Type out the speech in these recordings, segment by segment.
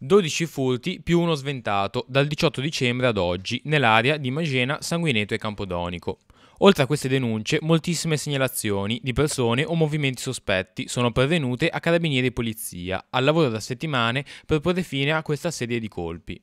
12 furti più uno sventato dal 18 dicembre ad oggi nell'area di Magena, Sanguineto e Campodonico. Oltre a queste denunce, moltissime segnalazioni di persone o movimenti sospetti sono pervenute a carabinieri e polizia, al lavoro da settimane per porre fine a questa serie di colpi.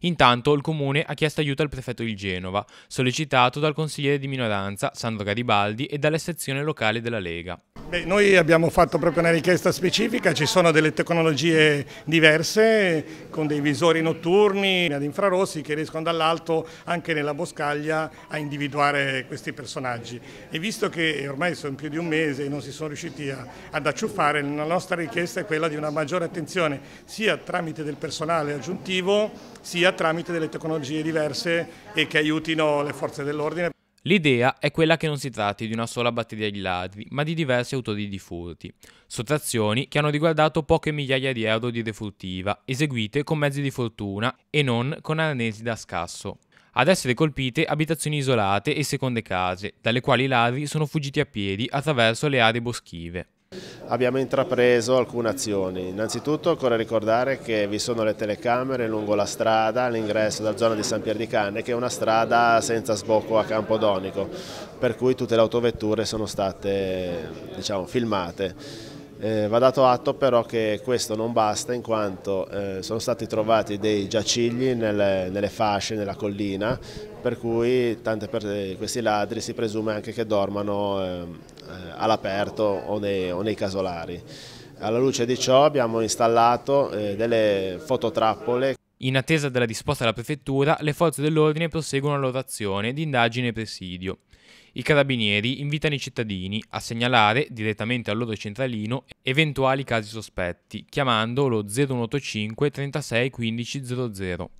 Intanto il comune ha chiesto aiuto al prefetto di Genova, sollecitato dal consigliere di minoranza Sandro Garibaldi e dalla sezione locale della Lega. Beh, noi abbiamo fatto proprio una richiesta specifica, ci sono delle tecnologie diverse con dei visori notturni ad infrarossi che riescono dall'alto anche nella boscaglia a individuare questi personaggi e visto che ormai sono più di un mese e non si sono riusciti a, ad acciuffare, la nostra richiesta è quella di una maggiore attenzione sia tramite del personale aggiuntivo sia tramite delle tecnologie diverse e che aiutino le forze dell'ordine. L'idea è quella che non si tratti di una sola batteria di ladri, ma di diversi autori di furti, sottrazioni che hanno riguardato poche migliaia di euro di defurtiva, eseguite con mezzi di fortuna e non con arnesi da scasso. Ad essere colpite abitazioni isolate e seconde case, dalle quali i ladri sono fuggiti a piedi attraverso le aree boschive. Abbiamo intrapreso alcune azioni, innanzitutto occorre ricordare che vi sono le telecamere lungo la strada all'ingresso della zona di San Pier di Canne che è una strada senza sbocco a Campodonico per cui tutte le autovetture sono state diciamo, filmate. Eh, va dato atto però che questo non basta in quanto eh, sono stati trovati dei giacigli nelle, nelle fasce, nella collina, per cui tante per eh, questi ladri si presume anche che dormano ehm, eh, all'aperto o, o nei casolari. Alla luce di ciò abbiamo installato eh, delle fototrappole. In attesa della risposta della prefettura, le forze dell'ordine proseguono la loro azione di indagine e presidio. I carabinieri invitano i cittadini a segnalare direttamente al loro centralino eventuali casi sospetti, chiamando lo 0185 36 15 00.